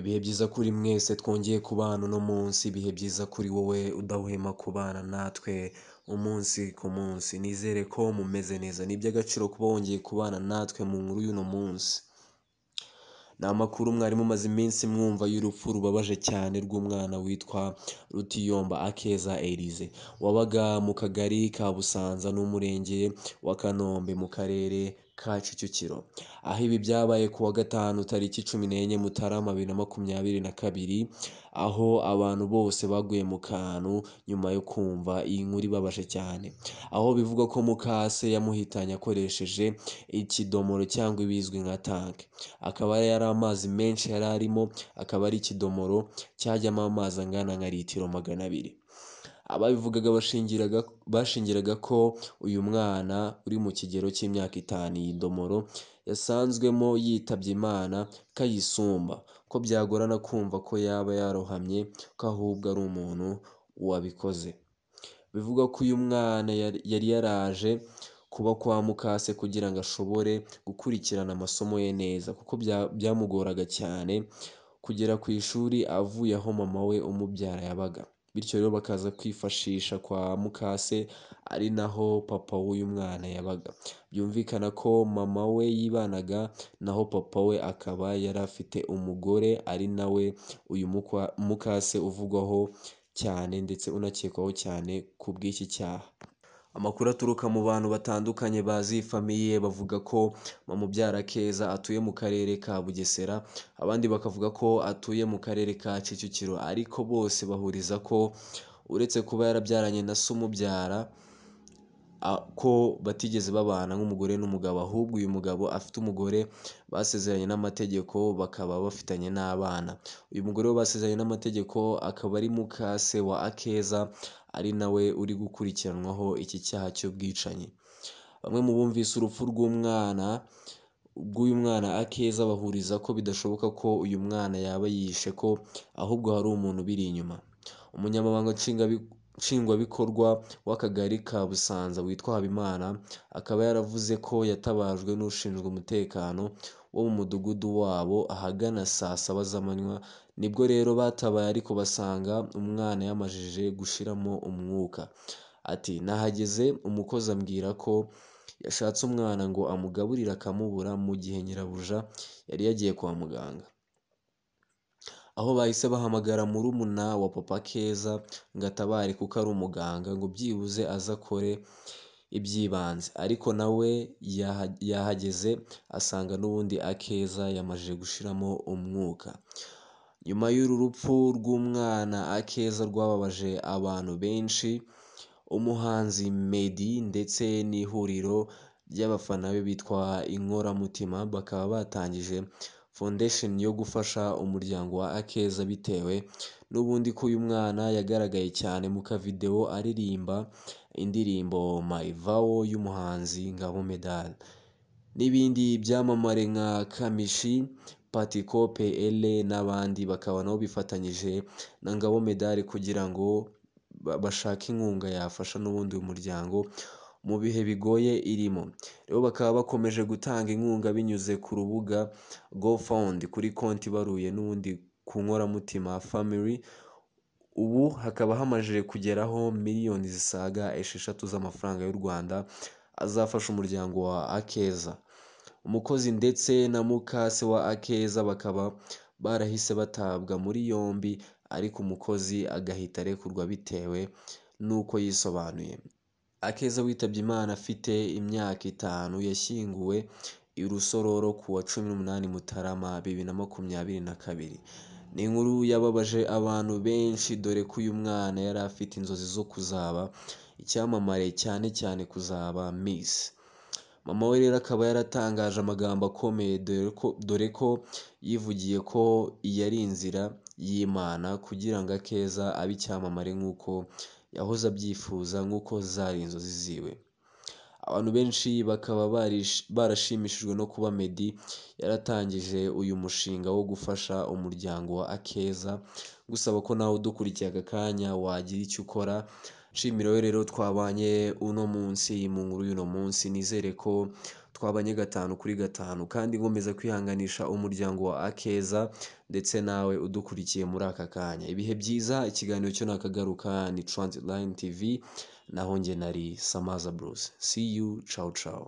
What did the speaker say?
Ibihe byiza kuri mwese twongeye kubana uno munsi, ibihe byiza kuri wowe udahwema kubana natwe umunsi ku munsi. Nizere ko mumeze neza, ni iby'agaciro kuba wongeye kubana natwe mu nkuru y'uno munsi. Ni amakuru mwari mumaze iminsi mwumva y'urupfu rubabaje cyane rw'umwana witwa Rutiyomba Akeza Erize, wabaga mu kagari ka Busanza n'umurenge wa Kanombe mu karere ka Kicukiro aho ibi byabaye ku wa gatanu tariki cumi n'enye mutarama bibiri na makumyabiri na kabiri aho abantu bose baguye mu kantu nyuma yo kumva iyi nkuru ibabaje cyane aho bivugwa ko mukase yamuhitanye akoresheje ikidomoro cyangwa ibizwi nka tanke akaba yari amazi menshi yari arimo akaba ari ikidomoro cyajyamo amazi angana nka litiro magana abiri. ababivugaga bashingiraga ko uyu mwana uri mu kigero cy'imyaka itanu iyi domoro yasanzwemo yitabye Imana kayisumba ko byagorana kumva ko yaba yarohamye ko ahubwo ari umuntu wabikoze bivugwa ko uyu mwana yari yaraje kuba kwa mukase kugira ngo ashobore gukurikirana amasomo ye neza kuko byamugoraga cyane kugera ku ishuri avuye aho mama we umubyara yabaga bityo rero bakaza kwifashisha kwa mukase ari naho papa w'uyu mwana yabaga byumvikana ko mama we yibanaga naho papa we akaba yari afite umugore ari nawe uyu mukase uvugwaho cyane ndetse unakekwaho cyane ku bw'iki cyaha Amakuru aturuka mu bantu batandukanye bazi famiye bavuga ko Mumubyara Keza atuye mu karere ka Bugesera, abandi bakavuga ko atuye mu karere ka Kicukiro, ariko bose bahuriza ko uretse kuba yarabyaranye na se umubyara. ko batigeze babana nk'umugore n'umugabo ahubwo uyu mugabo afite umugore basezeranye n'amategeko bakaba bafitanye n'abana uyu mugore basezeranye n'amategeko akaba ari mukase wa Akeza ari nawe uri gukurikiranwaho iki cyaha cy'ubwicanyi bamwe mu bumvise urupfu rw'umwana bw'uyu mwana Akeza bahuriza ko bidashoboka ko uyu mwana yaba yishe ko ahubwo hari umuntu biri inyuma umunyamabanga nshingwabikorwa w'akagari ka Busanza witwa Habimana akaba yaravuze ko yatabajwe n'ushinzwe umutekano wo mu mudugudu wabo ahagana saa saba z'amanywa nibwo rero batabaye ariko basanga umwana yamajije gushiramo umwuka ati nahageze umukozi ambwira ko yashatse umwana ngo amugaburire akamubura mu gihe nyirabuja yari yagiye kwa muganga aho bahise bahamagara murumuna wa papa Keza ngo atabare kuko ari umuganga ngo byibuze aze akore iby'ibanze, ariko nawe yahageze asanga n'ubundi Akeza yamajije gushiramo umwuka. Nyuma y'uru rupfu rw'umwana Akeza rwababaje abantu benshi, umuhanzi Meddy ndetse n'ihuriro ry'abafana be bitwa Inkoramutima bakaba batangije foundation yo gufasha umuryango wa Akeza bitewe n'ubundi ko uyu mwana yagaragaye cyane mu kavidewo aririmba indirimbo my Mayivawo y'umuhanzi Ngabo Medal n'ibindi byamamare nka Kamishi Pati PL n'abandi bakaba nabo bifatanyije na Ngabo Medal kugira ngo bashake inkunga yafasha n'ubundi uyu muryango mu bihe bigoye irimo rero bakaba bakomeje gutanga inkunga binyuze ku rubuga gofundi kuri konti baruye n'ubundi ku nkoramutima family ubu hakaba hamaze kugeraho miliyoni zisaga esheshatu z'amafaranga y'u Rwanda azafasha umuryango wa Akeza umukozi ndetse na mukase wa Akeza bakaba barahise batabwa muri yombi ariko umukozi agahita arekurwa bitewe n'uko yisobanuye Akeza witabye Imana afite imyaka itanu yashyinguwe i Rusororo ku wa cumi n'umunani Mutarama bibiri na makumyabiri na kabiri. Ni inkuru yababaje abantu benshi dore ko uyu mwana yari afite inzozi zo kuzaba icyamamare cyane cyane kuzaba Miss. Mama we rero akaba yaratangaje amagambo akomeye dore ko yivugiye ko iyi ari inzira y'Imana kugira ngo Akeza abe icyamamare nk'uko yahoze abyifuza nk'uko zari inzozi ziwe abantu benshi bakaba barashimishijwe no kuba meddy yaratangije uyu mushinga wo gufasha umuryango wa akeza gusaba ko nawe udukurikiye aka kanya wagira icyo ukora nshimiraho rero twabanye uno munsi mu nkuru y'uno munsi nizere ko twabanye gatanu kuri gatanu kandi nkomeza kwihanganisha umuryango wa akeza ndetse nawe udukurikiye muri aka kanya ibihe byiza ikiganiro cyo nakagaruka ni transit line tv naho njye nari samaza bruce see you ciao ciao